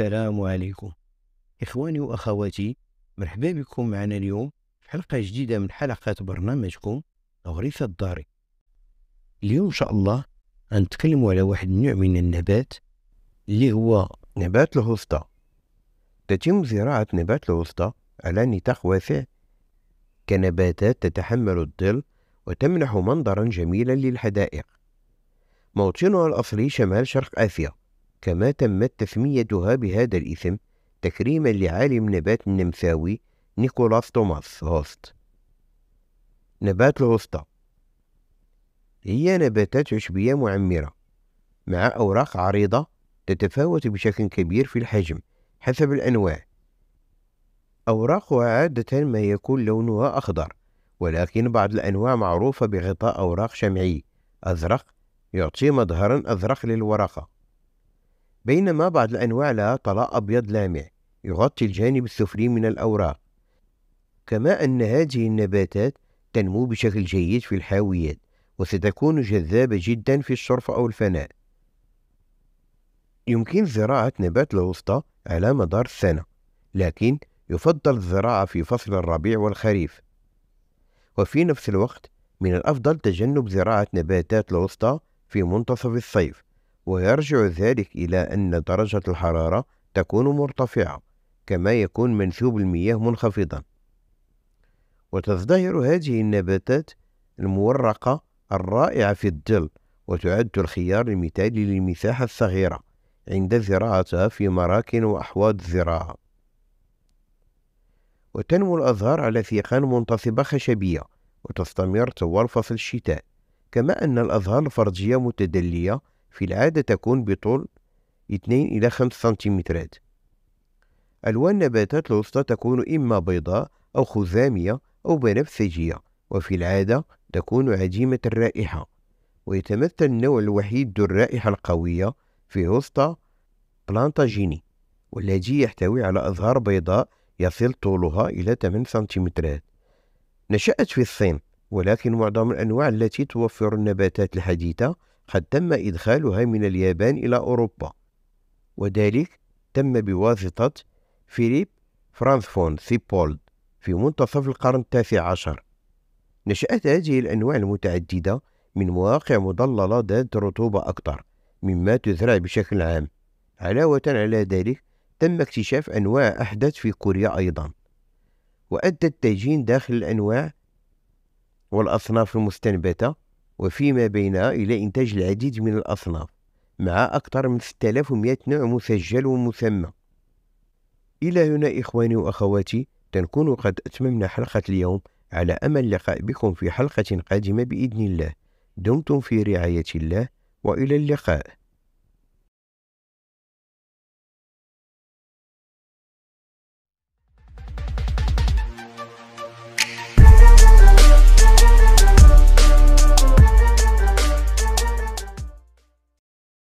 السلام عليكم إخواني وأخواتي مرحبا بكم معنا اليوم في حلقة جديدة من حلقات برنامجكم الغريث الداري اليوم إن شاء الله غنتكلموا على واحد النوع من النبات اللي هو نبات الهوستا تتم زراعة نبات الهوستا على نطاق واسع كنباتات تتحمل الظل وتمنح منظرا جميلا للحدائق موطنها الأصلي شمال شرق آسيا كما تمت تسميتها بهذا الاسم تكريما لعالم نبات النمساوي نيكولاس توماس هوست نبات الوسطى هي نباتات عشبية معمرة مع أوراق عريضة تتفاوت بشكل كبير في الحجم حسب الأنواع أوراقها عادة ما يكون لونها أخضر ولكن بعض الأنواع معروفة بغطاء أوراق شمعي أزرق يعطي مظهرا أزرق للورقة بينما بعض الأنواع لها طلاء أبيض لامع يغطي الجانب السفلي من الأوراق كما أن هذه النباتات تنمو بشكل جيد في الحاويات وستكون جذابة جدا في الشرف أو الفناء يمكن زراعة نبات الوسطى على مدار السنة لكن يفضل الزراعة في فصل الربيع والخريف وفي نفس الوقت من الأفضل تجنب زراعة نباتات الوسطى في منتصف الصيف ويرجع ذلك إلى أن درجة الحرارة تكون مرتفعة كما يكون منسوب المياه منخفضا وتزدهر هذه النباتات المورقة الرائعة في الظل وتعد الخيار المثالي للمساحة الصغيرة عند زراعتها في مراكن وأحواض الزراعة وتنمو الأزهار على ثيقان منتصبة خشبية وتستمر طوال فصل الشتاء كما أن الأزهار الفرجية متدلية في العادة تكون بطول 2 إلى 5 سنتيمترات ألوان نباتات الوسطى تكون إما بيضاء أو خزامية أو بنفسجية وفي العادة تكون عديمة الرائحة ويتمثل النوع الوحيد ذو الرائحة القوية في وسطى بلانتاجيني والذي يحتوي على أزهار بيضاء يصل طولها إلى 8 سنتيمترات نشأت في الصين ولكن معظم الأنواع التي توفر النباتات الحديثة قد تم إدخالها من اليابان إلى أوروبا وذلك تم بواسطة فيليب فرانسفون سيبولد في منتصف القرن التاسع عشر نشأت هذه الأنواع المتعددة من مواقع مضللة ذات رطوبة أكثر مما تزرع بشكل عام علاوة على ذلك تم اكتشاف أنواع أحدث في كوريا أيضا وأدى التجين داخل الأنواع والأصناف المستنبتة وفيما بينها إلى إنتاج العديد من الأصناف مع أكثر من 6100 نوع مسجل ومسمى إلى هنا إخواني وأخواتي تنكون قد أتممنا حلقة اليوم على أمل اللقاء بكم في حلقة قادمة بإذن الله دمتم في رعاية الله وإلى اللقاء